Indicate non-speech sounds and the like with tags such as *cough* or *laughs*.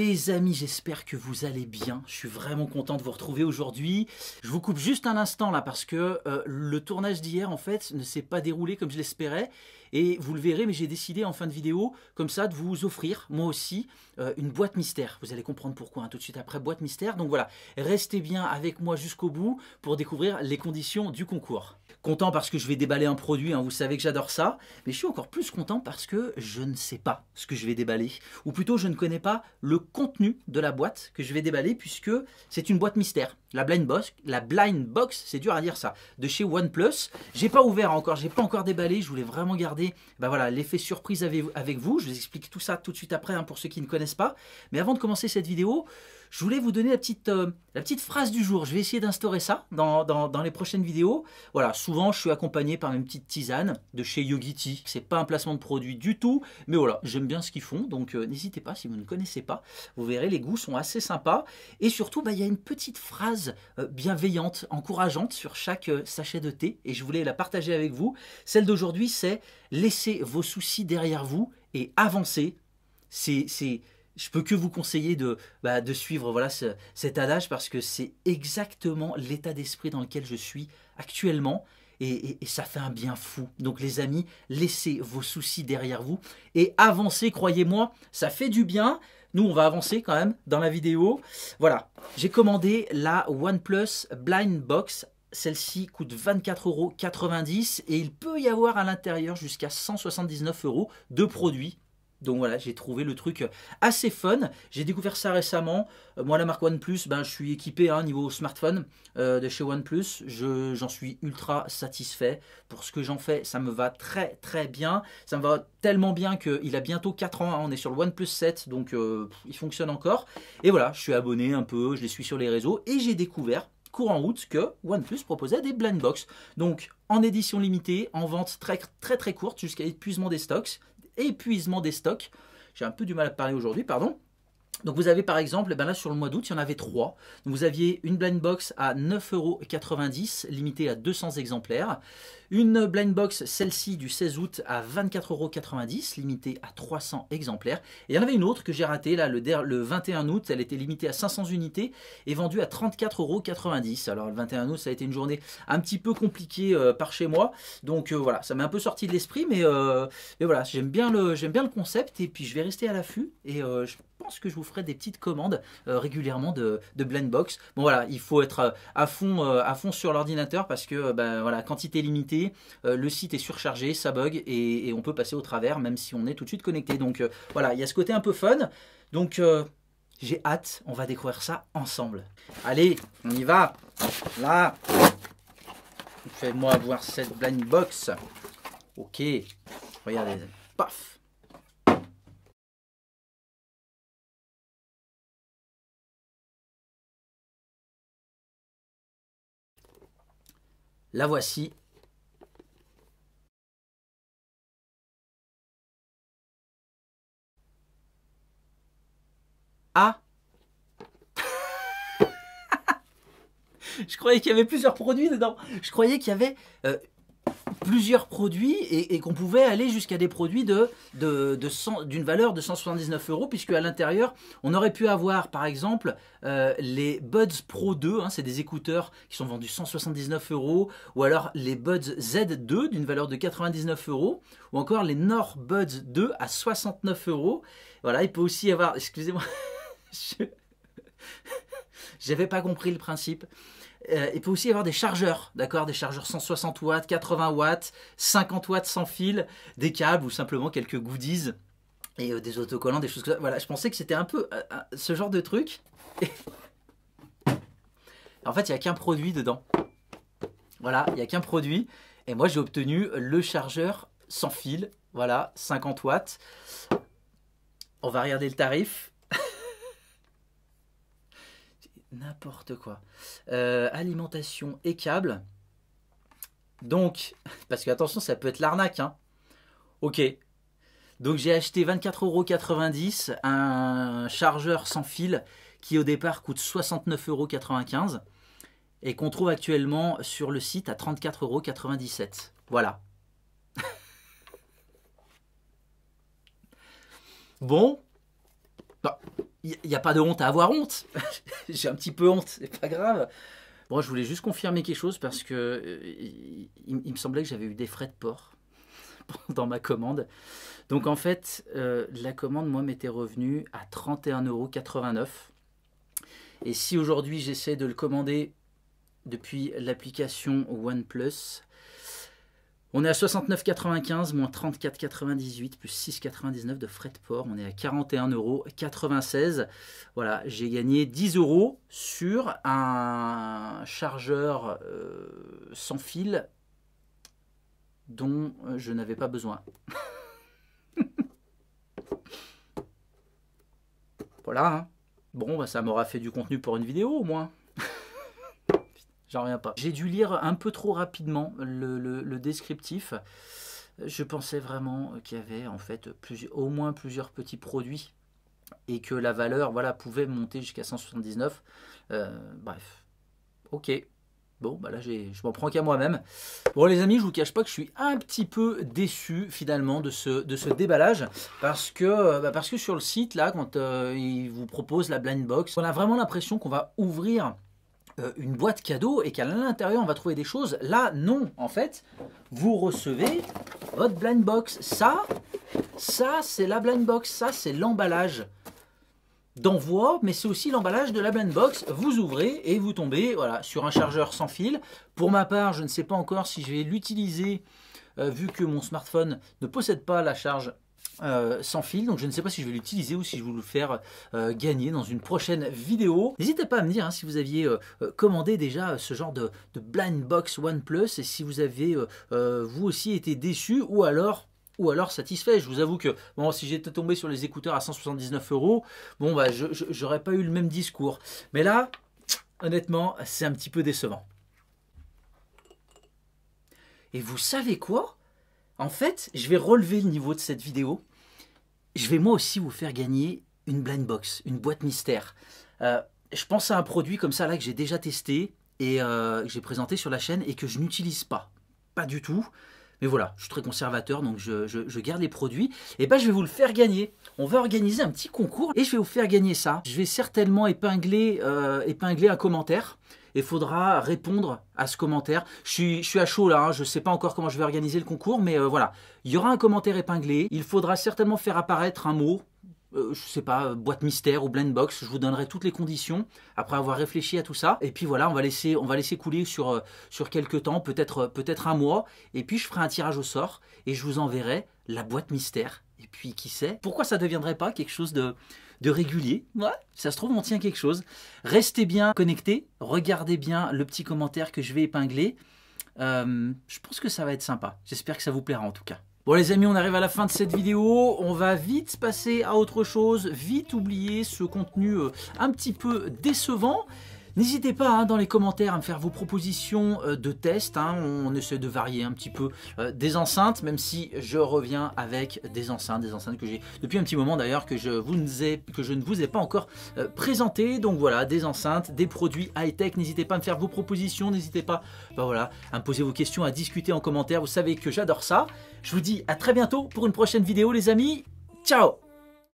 Les amis, j'espère que vous allez bien. Je suis vraiment content de vous retrouver aujourd'hui. Je vous coupe juste un instant là parce que euh, le tournage d'hier en fait ne s'est pas déroulé comme je l'espérais. Et vous le verrez, mais j'ai décidé en fin de vidéo, comme ça, de vous offrir, moi aussi, euh, une boîte mystère. Vous allez comprendre pourquoi hein, tout de suite après boîte mystère. Donc voilà, restez bien avec moi jusqu'au bout pour découvrir les conditions du concours. Content parce que je vais déballer un produit, hein, vous savez que j'adore ça, mais je suis encore plus content parce que je ne sais pas ce que je vais déballer, ou plutôt je ne connais pas le contenu de la boîte que je vais déballer puisque c'est une boîte mystère. La blind box, la blind box, c'est dur à dire ça, de chez OnePlus. J'ai pas ouvert encore, j'ai pas encore déballé, je voulais vraiment garder bah voilà, l'effet surprise avec vous. Je vous explique tout ça tout de suite après hein, pour ceux qui ne connaissent pas. Mais avant de commencer cette vidéo, je voulais vous donner la petite, euh, la petite phrase du jour. Je vais essayer d'instaurer ça dans, dans, les prochaines vidéos. Voilà, souvent je suis accompagné par une petite tisane de chez Yogiti. C'est pas un placement de produit du tout, mais voilà, j'aime bien ce qu'ils font. Donc euh, n'hésitez pas si vous ne connaissez pas. Vous verrez, les goûts sont assez sympas. Et surtout, bah, il y a une petite phrase euh, bienveillante, encourageante sur chaque sachet de thé. Et je voulais la partager avec vous. Celle d'aujourd'hui, c'est laissez vos soucis derrière vous et avancez. C'est je peux que vous conseiller de, bah, suivre voilà, cet adage parce que c'est exactement l'état d'esprit dans lequel je suis actuellement et, ça fait un bien fou. Donc les amis, laissez vos soucis derrière vous et avancez, croyez-moi, ça fait du bien. Nous, on va avancer quand même dans la vidéo. Voilà, j'ai commandé la OnePlus Blind Box celle-ci coûte 24,90€ et il peut y avoir à l'intérieur jusqu'à euros de produits donc voilà, j'ai trouvé le truc euh, assez fun. J'ai découvert ça récemment. Euh, moi, la marque OnePlus, ben, je suis équipé hein, niveau smartphone euh, de chez OnePlus. J'en suis ultra satisfait pour ce que j'en fais. Ça me va très très bien. Ça me va tellement bien qu'il a bientôt 4 ans. Hein. On est sur le OnePlus 7, donc il fonctionne encore. Et voilà, je suis abonné un peu, je les suis sur les réseaux et j'ai découvert court en route que OnePlus proposait des blind box. Donc en édition limitée, en vente très très très courte jusqu'à épuisement des stocks épuisement des stocks. J'ai un peu du mal à parler aujourd'hui, pardon. Donc vous avez par exemple, eh ben là sur le mois d'août, il y en avait trois. vous aviez une blind box à 9,90€, limitée à 200 exemplaires. Une blind box, celle-ci du 16 août, à 24,90€, limitée à 300 exemplaires. Et il y en avait une autre que j'ai ratée, là, le, 21 août, elle était limitée à 500 unités et vendue à 34,90€. Alors le 21 août, ça a été une journée un petit peu compliquée euh, par chez moi. Donc euh, voilà, ça m'est un peu sorti de l'esprit, mais, euh, mais, voilà, j'aime bien, le, bien le concept et puis je vais rester à l'affût et je que je vous ferai des petites commandes euh, régulièrement de, de Bon voilà, il faut être euh, à fond, euh, à fond sur l'ordinateur parce que ben voilà, quantité limitée, le site est surchargé, ça bug et, on peut passer au travers même si on est tout de suite connecté. Donc voilà, il y a ce côté un peu fun. Donc j'ai hâte, on va découvrir ça ensemble. Allez, on y va. Là, fais-moi voir cette blindbox. Ok, regardez, paf. La voici. Ah *laughs* Je croyais qu'il y avait plusieurs produits dedans. Je croyais qu'il y avait euh, plusieurs produits et, qu'on pouvait aller jusqu'à des produits d'une de, de, d'une valeur de 179 euros, puisque à l'intérieur, on aurait pu avoir par exemple euh, les Buds Pro 2, hein, c'est des écouteurs qui sont vendus 179 euros, ou alors les Buds Z2 d'une valeur de 99 euros, ou encore les Nord Buds 2 à 69 euros. Voilà, il peut aussi y avoir, excusez-moi, *laughs* *laughs* j'avais pas compris le principe. Euh, il peut aussi y avoir des chargeurs, d'accord Des chargeurs 160 watts, 80 watts, 50 watts sans fil, des câbles ou simplement quelques goodies et euh, des autocollants, des choses comme ça. Voilà, je pensais que c'était un peu euh, ce genre de truc. en fait, il n'y a qu'un produit dedans. Voilà, il n'y a qu'un produit. Et moi, j'ai obtenu le chargeur sans fil, voilà, 50 watts. On va regarder le tarif. N'importe quoi. Euh, alimentation et câble. Donc, *laughs* parce que attention, ça peut être l'arnaque. Hein. Ok. Donc j'ai acheté 24,90€ un chargeur sans fil qui au départ coûte 69,95€ et qu'on trouve actuellement sur le site à 34,97€. Voilà. *laughs* bon. Il bah, n'y a pas de honte à avoir honte. *laughs* *laughs* j'ai un petit peu honte, c'est pas grave. Bon, je voulais juste confirmer quelque chose parce que euh, il, me semblait que j'avais eu des frais de port *laughs* dans ma commande. Donc en fait, euh, la commande, moi, m'était revenue à euros. Et si aujourd'hui j'essaie de le commander depuis l'application OnePlus, on est à 69,95 moins 34,98 plus 6,99 de frais de port. On est à 41,96 Voilà, j'ai gagné 10 euros sur un chargeur euh, sans fil dont euh, je n'avais pas besoin. *laughs* voilà. Hein. Bon, bah, ça m'aura fait du contenu pour une vidéo au moins. J'en reviens pas. J'ai dû lire un peu trop rapidement le, descriptif. Je pensais vraiment qu'il y avait en fait au moins plusieurs petits produits et que la valeur voilà, pouvait monter jusqu'à 179. Euh, bref, ok. Bon, bah là, je m'en prends qu'à moi-même. Bon, les amis, je ne vous cache pas que je suis un petit peu déçu, finalement, de ce, de ce déballage. Parce que, euh, bah, parce que sur le site, là, quand euh, ils vous proposent la blind box, on a vraiment l'impression qu'on va ouvrir euh, une boîte cadeau et qu'à l'intérieur on va trouver des choses. Là, non, en fait, vous recevez votre blind box. Ça, ça c'est la blind box, ça c'est l'emballage d'envoi, mais c'est aussi l'emballage de la blind box. Vous ouvrez et vous tombez voilà, sur un chargeur sans fil. Pour ma part, je ne sais pas encore si je vais l'utiliser euh, vu que mon smartphone ne possède pas la charge euh, sans fil. Donc je ne sais pas si je vais l'utiliser ou si je vais vous le faire euh, gagner dans une prochaine vidéo. N'hésitez pas à me dire hein, si vous aviez euh, commandé déjà ce genre de, blind box OnePlus et si vous avez vous aussi été déçu ou alors ou alors satisfait. Je vous avoue que bon, si j'étais tombé sur les écouteurs à 179 euros, bon bah j'aurais pas eu le même discours. Mais là, honnêtement, c'est un petit peu décevant. Et vous savez quoi En fait, je vais relever le niveau de cette vidéo je vais moi aussi vous faire gagner une blind box, une boîte mystère. Euh, je pense à un produit comme ça là que j'ai déjà testé et euh, que j'ai présenté sur la chaîne et que je n'utilise pas. Pas du tout. Mais voilà, je suis très conservateur, donc je, garde les produits. Et eh bien je vais vous le faire gagner. On va organiser un petit concours et je vais vous faire gagner ça. Je vais certainement épingler, euh, épingler un commentaire et faudra répondre à ce commentaire. Je suis, à chaud là, hein. je ne sais pas encore comment je vais organiser le concours, mais euh, voilà. Il y aura un commentaire épinglé, il faudra certainement faire apparaître un mot, je euh, je sais pas, euh, boîte mystère ou blend box, je vous donnerai toutes les conditions après avoir réfléchi à tout ça. Et puis voilà, on va laisser, on va laisser couler sur, sur quelques temps, peut, peut -être un mois, et puis je ferai un tirage au sort et je vous enverrai la boîte mystère et puis, qui sait, pourquoi ça ne deviendrait pas quelque chose de, régulier Ouais, ça se trouve, on tient quelque chose. Restez bien connectés, regardez bien le petit commentaire que je vais épingler. Euh, je pense que ça va être sympa. J'espère que ça vous plaira en tout cas. Bon les amis, on arrive à la fin de cette vidéo, on va vite passer à autre chose, vite oublier ce contenu euh, un petit peu décevant. N'hésitez pas hein, dans les commentaires à me faire vos propositions euh, de tests. Hein. on, essaie de varier un petit peu euh, des enceintes, même si je reviens avec des enceintes, des enceintes que j'ai depuis un petit moment d'ailleurs que, je vous que je ne vous ai pas encore euh, présentées. Donc voilà, des enceintes, des produits high-tech. N'hésitez pas à me faire vos propositions, n'hésitez pas bah voilà, à me poser vos questions, à discuter en commentaire. Vous savez que j'adore ça. Je vous dis à très bientôt pour une prochaine vidéo les amis. Ciao